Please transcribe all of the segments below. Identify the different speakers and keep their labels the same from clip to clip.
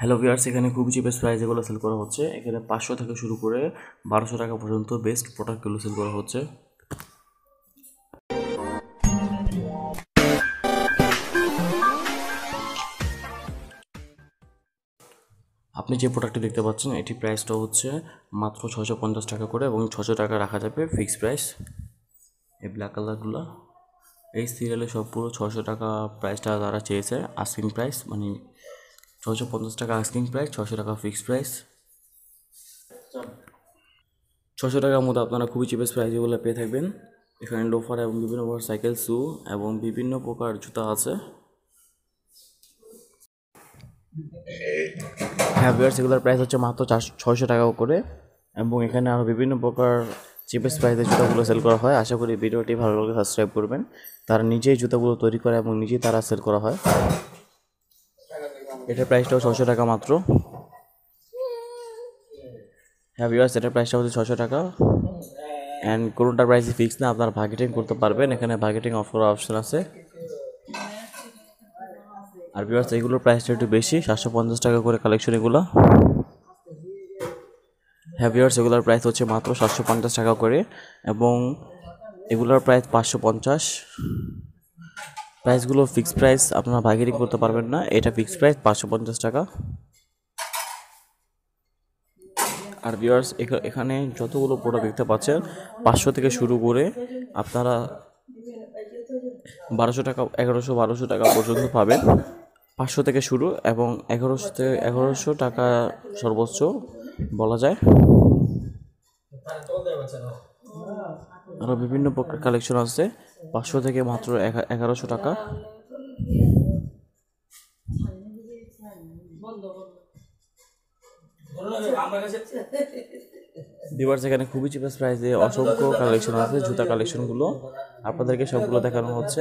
Speaker 1: hello viewers এখানে খুব যে বেস্ট এগুলো সেল করা হচ্ছে এখানে পাঁচশো থেকে শুরু করে বারোশো টাকা পর্যন্ত বেস্ট প্রোডাক্টগুলো সেল করা হচ্ছে আপনি যে প্রোডাক্টটি দেখতে পাচ্ছেন এটি প্রাইসটা হচ্ছে মাত্র ছশো পঞ্চাশ টাকা করে এবং ছশো টাকা রাখা যাবে ফিক্স প্রাইস এই ব্ল্যাক কালারগুলো এই সিরিয়ালে পুরো ছশো টাকা প্রাইসটা তারা চেয়েছে আস্কিং প্রাইস মানে ছশো পঞ্চাশ টাকা আস্কিং প্রাইস ছশো টাকা ফিক্সড প্রাইস ছশো টাকার মতো আপনারা খুবই চিপেস্ট প্রাইসগুলো পেয়ে থাকবেন এখানে লোফার এবং বিভিন্ন প্রকার সাইকেল শ্যু এবং বিভিন্ন প্রকার জুতা আছে হ্যাভিয়ার ভিওর সেগুলোর প্রাইস হচ্ছে মাত্র চারশো ছয়শো টাকা করে এবং এখানে আরও বিভিন্ন প্রকার চিপেস্ট প্রাইসে জুতাগুলো সেল করা হয় আশা করি ভিডিওটি ভালো লাগে সাবস্ক্রাইব করবেন তারা নিজেই জুতাগুলো তৈরি করে এবং নিজেই তারা সেল করা হয় এটার প্রাইসটাও ছশো টাকা মাত্র হ্যাঁ ভিউয়ার্স এটার প্রাইসটা হচ্ছে ছশো টাকা অ্যান্ড কোনোটার প্রাইস ফিক্স না আপনারা ভাগেটিং করতে পারবেন এখানে ভাগেটিং অফ করার অপশন আছে আর ভিউয়ার্স এগুলোর প্রাইসটা একটু বেশি সাতশো পঞ্চাশ টাকা করে কালেকশন এগুলো হ্যাঁ ভিউয়ার্স এগুলোর প্রাইস হচ্ছে মাত্র সাতশো পঞ্চাশ টাকা করে এবং এগুলোর প্রাইস পাঁচশো পঞ্চাশ প্রাইসগুলো ফিক্সড প্রাইস আপনারা বাইগেরিং করতে পারবেন না এটা ফিক্সড প্রাইস পাঁচশো পঞ্চাশ টাকা আর ভিওয়ার্স এখানে যতগুলো প্রোডাক্ট দেখতে পাচ্ছেন পাঁচশো থেকে শুরু করে আপনারা বারোশো টাকা এগারোশো বারোশো টাকা পর্যন্ত পাবেন পাঁচশো থেকে শুরু এবং এগারোশো থেকে এগারোশো টাকা সর্বোচ্চ বলা যায় আরও বিভিন্ন প্রকার কালেকশন আছে পাঁচশো থেকে মাত্র এগারোশো টাকা ভিভার্স এখানে খুবই চিপেস্ট প্রাইসে অসংখ্য কালেকশন আছে জুতা কালেকশনগুলো আপনাদেরকে সবগুলো দেখানো হচ্ছে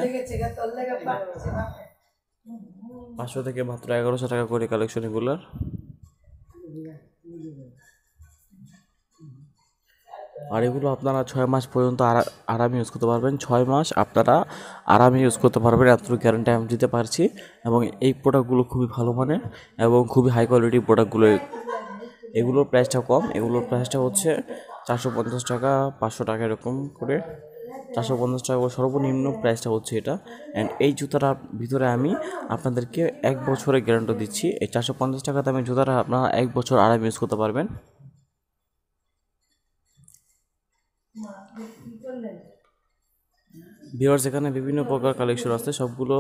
Speaker 1: পাঁচশো থেকে মাত্র এগারোশো টাকা করে কালেকশন এগুলোর আর এগুলো আপনারা ছয় মাস পর্যন্ত আরাম ইউজ করতে পারবেন ছয় মাস আপনারা আরামে ইউজ করতে পারবেন এত গ্যারান্টি আমি দিতে পারছি এবং এই প্রোডাক্টগুলো খুবই ভালো মানের এবং খুবই হাই কোয়ালিটির প্রোডাক্টগুলো এগুলোর প্রাইসটা কম এগুলোর প্রাইসটা হচ্ছে চারশো পঞ্চাশ টাকা পাঁচশো টাকা এরকম করে চারশো পঞ্চাশ টাকা সর্বনিম্ন প্রাইসটা হচ্ছে এটা অ্যান্ড এই জুতাটার ভিতরে আমি আপনাদেরকে এক বছরের গ্যারান্টি দিচ্ছি এই চারশো পঞ্চাশ টাকা আমি জুতাটা আপনারা এক বছর আরাম ইউজ করতে পারবেন ভিউয়ার্স এখানে বিভিন্ন প্রকার কালেকশন আছে সবগুলো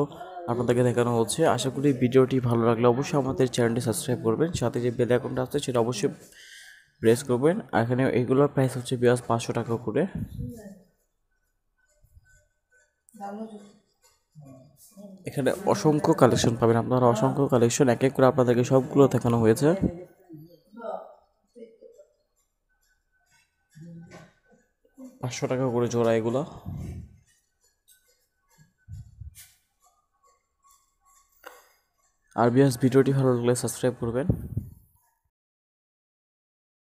Speaker 1: আপনাদেরকে দেখানো হচ্ছে আশা করি ভিডিওটি ভালো লাগলে অবশ্যই আমাদের চ্যানেলটি সাবস্ক্রাইব করবেন সাথে যে বেল আইকনটা আছে সেটা অবশ্যই প্রেস করবেন আর এখানে এগুলোর প্রাইস হচ্ছে ভিউয়ার্স পাঁচশো টাকা করে এখানে অসংখ্য কালেকশন পাবেন আপনারা অসংখ্য কালেকশন এক এক করে আপনাদেরকে সবগুলো দেখানো হয়েছে পাঁচশো টাকা করে জোড়া এগুলো আর ভিডিওটি ভালো লাগলে সাবস্ক্রাইব করবেন